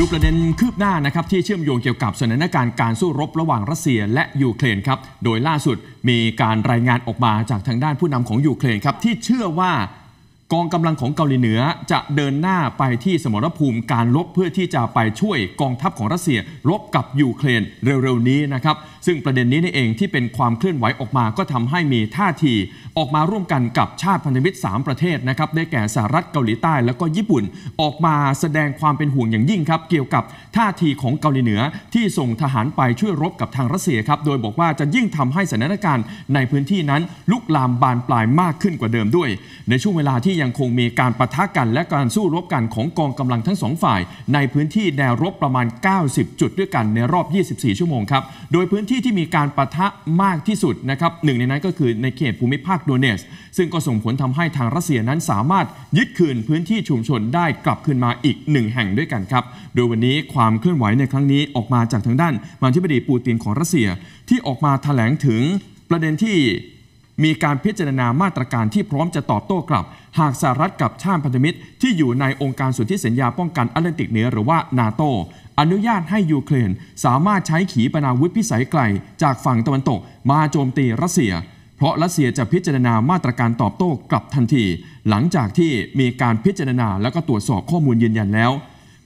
ดูประเด็นคืบหน้านะครับที่เชื่อมโยงเกี่ยวกับสถานการณ์การสู้รบระหว่างรัสเซียและยูเครนครับ โดยล่าสุดมีการรายงานออกมาจากทางด้านผู้นำของยูเครนครับที่เชื่อว่ากองกำลังของเกาหลีเหนือจะเดินหน้าไปที่สมรภูมิการรบเพื่อที่จะไปช่วยกองทัพของรัสเซีย รบกับยูเครนเร็วๆนี้นะครับ ซึ่งประเด็นนี้นี่เองที่เป็นความเคลื่อนไหวออกมาก็ทำให้มีท่าที ออกมาร่วมกันกับชาติพันธมิตร3ประเทศนะครับได้แก่สหรัฐเกาหลีใต้แล้วก็ญี่ปุ่น ออกมาแสดงความเป็นห่วงอย่างยิ่งครับเกี่ยวกับท่าทีของเกาหลีเหนือ ที่ส่งทหารไปช่วยรบกับทางรัสเซียครับโดยบอกว่าจะยิ่งทำให้สถานการณ์ในพื้นที่นั้นลุกลามบานปลายมากขึ้นกว่าเดิมด้วย ในช่วงเวลาที่ยังคงมีการประทะกันและการสู้รบกันของกองกำลังทั้งสองฝ่าย ในพื้นที่แนวรบประมาณ 90 จุดด้วยกันในรอบ 24 ชั่วโมงครับ โดยพื้นที่ที่มีการประทะมากที่สุดนะครับหนึ่งในนั้นก็คือในเขตภูมิภาคดดเนสซึ่งก็ส่งผลทำให้ทางรัสเซียนั้นสามารถยึดคืนพื้นที่ชุมชนได้กลับคืนมาอีกหนึ่งแห่งด้วยกันครับโดยวันนี้ความเคลื่อนไหวในครั้งนี้ออกมาจากทางด้านมาธิบดีปูตินของรัสเซียที่ออกมาแถลงถึงประเด็นที่มีการพิจารณามาตรการที่พร้อมจะตอบโต้กลับ หากสหรัฐกับชาติพันธมิตรที่อยู่ในองค์การสนธิสัญญาป้องกันแอตแลนติกเหนือหรือว่านาโตอนุญาตให้ยูเครนสามารถใช้ขีปนาวุธพิสัยไกลจากฝั่งตะวันตกมาโจมตีรัสเซีย เพราะรัสเซียจะพิจารณามาตรการตอบโต้กลับทันทีหลังจากที่มีการพิจารณาและก็ตรวจสอบข้อมูลยืนยันแล้ว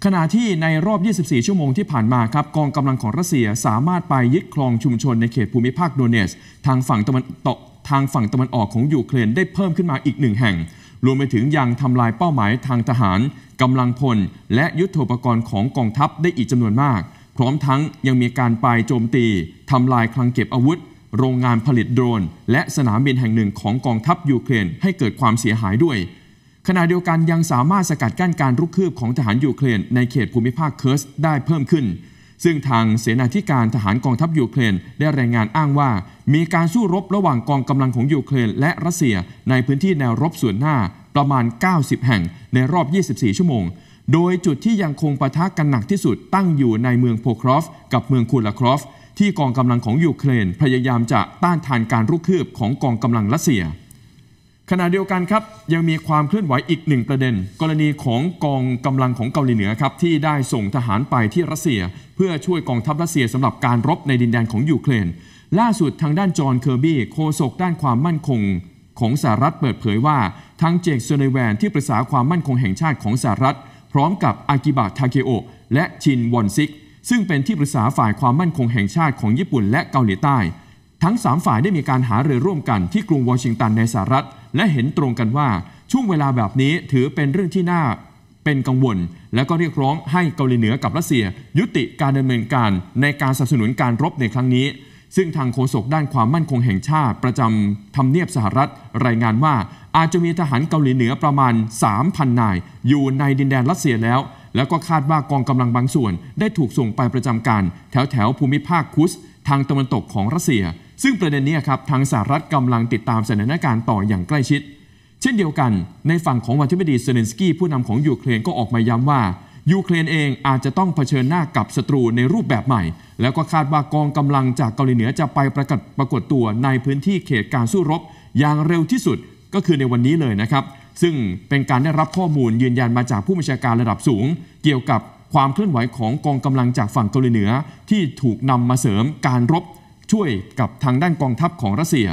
ขณะที่ในรอบ 24 ชั่วโมงที่ผ่านมาครับ กองกำลังของรัสเซียสามารถไปยึดครองชุมชนในเขตภูมิภาคโดเนสทางฝั่งตะวันตกทางฝั่งตะวันออกของยูเครนได้เพิ่มขึ้นมาอีกหนึ่งแห่ง รวมไปถึงยังทำลายเป้าหมายทางทหารกำลังพลและยุโทโธปกรณ์ของกองทัพได้อีกจำนวนมาก พร้อมทั้งยังมีการไปโจมตีทำลายคลังเก็บอาวุธ โรงงานผลิตโดรนและสนามบินแห่งหนึ่งของกองทัพยูเครนให้เกิดความเสียหายด้วย ขณะเดียวกันยังสามารถสกัดกั้นการรุกคืบของทหารยูเครนในเขตภูมิภาคเคิร์สได้เพิ่มขึ้นซึ่งทางเสนาธิการทหารกองทัพยูเครนได้รายงานอ้างว่า มีการสู้รบระหว่างกองกำลังของยูเครนและรัสเซียในพื้นที่แนวรบส่วนหน้าประมาณ 90 แห่งในรอบ 24 ชั่วโมง โดยจุดที่ยังคงปะทะกันหนักที่สุดตั้งอยู่ในเมืองโพครอฟกับเมืองคูลาครอฟที่กองกำลังของยูเครน พยายามจะต้านทานการรุกคืบของกองกำลังรัสเซียขณะเดียวกันครับยังมีความเคลื่อนไหวอีกหนึ่งประเด็น กรณีของกองกำลังของเกาหลีเหนือครับ ที่ได้ส่งทหารไปที่รัสเซีย เพื่อช่วยกองทัพรัสเซียสำหรับการรบในดินแดนของยูเครนล่าสุดทางด้านจอห์นเคอร์บี้โฆษกด้านความมั่นคงของสหรัฐเปิดเผยว่า ทั้งเจคโซเนแวนที่ปรึกษาความมั่นคงแห่งชาติของสหรัฐ พร้อมกับอากิบะทาเกโอและชินวอนซิกซึ่งเป็นที่ปรึกษาฝ่ายความมั่นคงแห่งชาติของญี่ปุ่นและเกาหลีใต้ทั้ง 3 ฝ่ายได้มีการหาเรือร่วมกันที่กรุงวอชิงตันในสหรัฐ และเห็นตรงกันว่าช่วงเวลาแบบนี้ถือเป็นเรื่องที่น่าเป็นกังวล และก็เรียกร้องให้เกาหลีเหนือกับรัสเซีย ยุติการดำเนินการในการสนับสนุนการรบในครั้งนี้ ซึ่งทางโฆษกด้านความมั่นคงแห่งชาติประจำทำเนียบสหรัฐ รายงานว่าอาจจะมีทหารเกาหลีเหนือประมาณ3,000นาย อยู่ในดินแดนรัสเซียแล้ว แล้วก็คาดว่ากองกำลังบางส่วนได้ถูกส่งไปประจำการ แถวแถวภูมิภาคคุสทางตะวันตกของรัสเซียซึ่งประเด็นนี้ครับทางสหรัฐกำลังติดตามสถานการณ์ต่ออย่างใกล้ชิด เช่นเดียวกันในฝั่งของวันทีบดีเซเลนสกี้ผู้นำของยูเครนก็ออกมาย้ำว่า ยูเครนเองอาจจะต้องเผชิญหน้ากับศัตรูในรูปแบบใหม่ แล้วก็คาดว่ากองกำลังจากเกาหลีเหนือจะไปประกาศปรากฏตัวในพื้นที่เขตการสู้รบอย่างเร็วที่สุดก็คือในวันนี้เลยนะครับ ซึ่งเป็นการได้รับข้อมูลยืนยันมาจากผู้บัญชาการระดับสูง เกี่ยวกับความเคลื่อนไหวของกองกำลังจากฝั่งเกาหลีเหนือที่ถูกนำมาเสริมการรบช่วยกับทางด้านกองทัพของรัสเซีย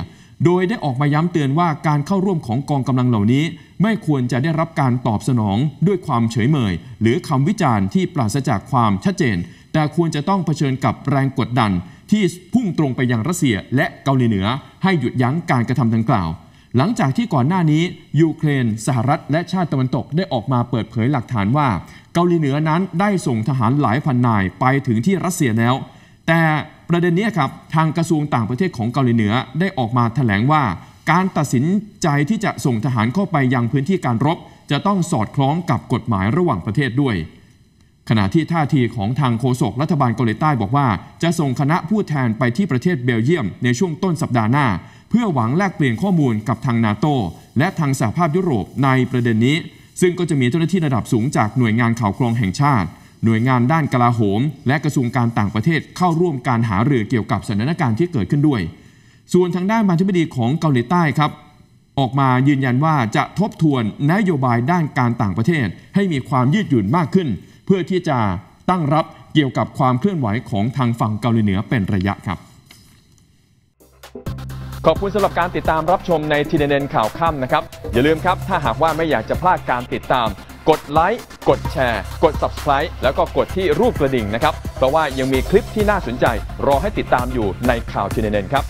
โดยได้ออกมาย้ำเตือนว่าการเข้าร่วมของกองกำลังเหล่านี้ ไม่ควรจะได้รับการตอบสนองด้วยความเฉยเมยหรือคำวิจารณ์ที่ปราศจากความชัดเจน แต่ควรจะต้องเผชิญกับแรงกดดันที่พุ่งตรงไปยังรัสเซีย และเกาหลีเหนือ ให้หยุดยั้งการกระทำดังกล่าวหลังจากที่ก่อนหน้านี้ ยูเครนสหรัฐ และชาติตะวันตกได้ออกมาเปิดเผยหลักฐานว่า เกาหลีเหนือนั้นได้ส่งทหารหลายพันนายไปถึงที่รัสเซียแล้ว แต่ประเด็นนี้ครับทางกระทรวงต่างประเทศของเกาหลีเหนือได้ออกมาถแถลงว่าการตัดสินใจที่จะส่งทหารเข้าไปยังพื้นที่การรบ จะต้องสอดคล้องกับกฎหมายระหว่างประเทศด้วย ขณะที่ท่าทีของทางโฆษกรัฐบาลเกาหลีใต้บอกว่า จะส่งคณะผู้แทนไปที่ประเทศเบลเยียมในช่วงต้นสัปดาห์หน้า เพื่อหวังแลกเปลี่ยนข้อมูลกับทางนาโตและทางสหภาพยุโรปในประเด็นนี้ ซึ่งก็จะมีเจ้าหน้าที่ระดับสูงจากหน่วยงานข่าวกรองแห่งชาติหน่วยงานด้านกลาโหมและกระทรวงการต่างประเทศเข้าร่วมการหารือเกี่ยวกับสถานการณ์ที่เกิดขึ้นด้วย ส่วนทางด้านบรรธิบดีของเกาหลีใต้ครับ ออกมายืนยันว่าจะทบทวนนโยบายด้านการต่างประเทศ ให้มีความยืดหยุ่นมากขึ้น เพื่อที่จะตั้งรับเกี่ยวกับความเคลื่อนไหวของทางฝั่งเกาหลีเหนือเป็นระยะครับ ขอบคุณสำหรับการติดตามรับชมในทีเด็นข่าวค่ำนะครับอย่าลืมครับ ถ้าหากว่าไม่อยากจะพลาดการติดตามกดไลค์ กดแชร์ กด Subscribe แล้วก็กดที่รูปกระดิ่งนะครับ เพราะว่ายังมีคลิปที่น่าสนใจรอให้ติดตามอยู่ในข่าวทีเนนครับ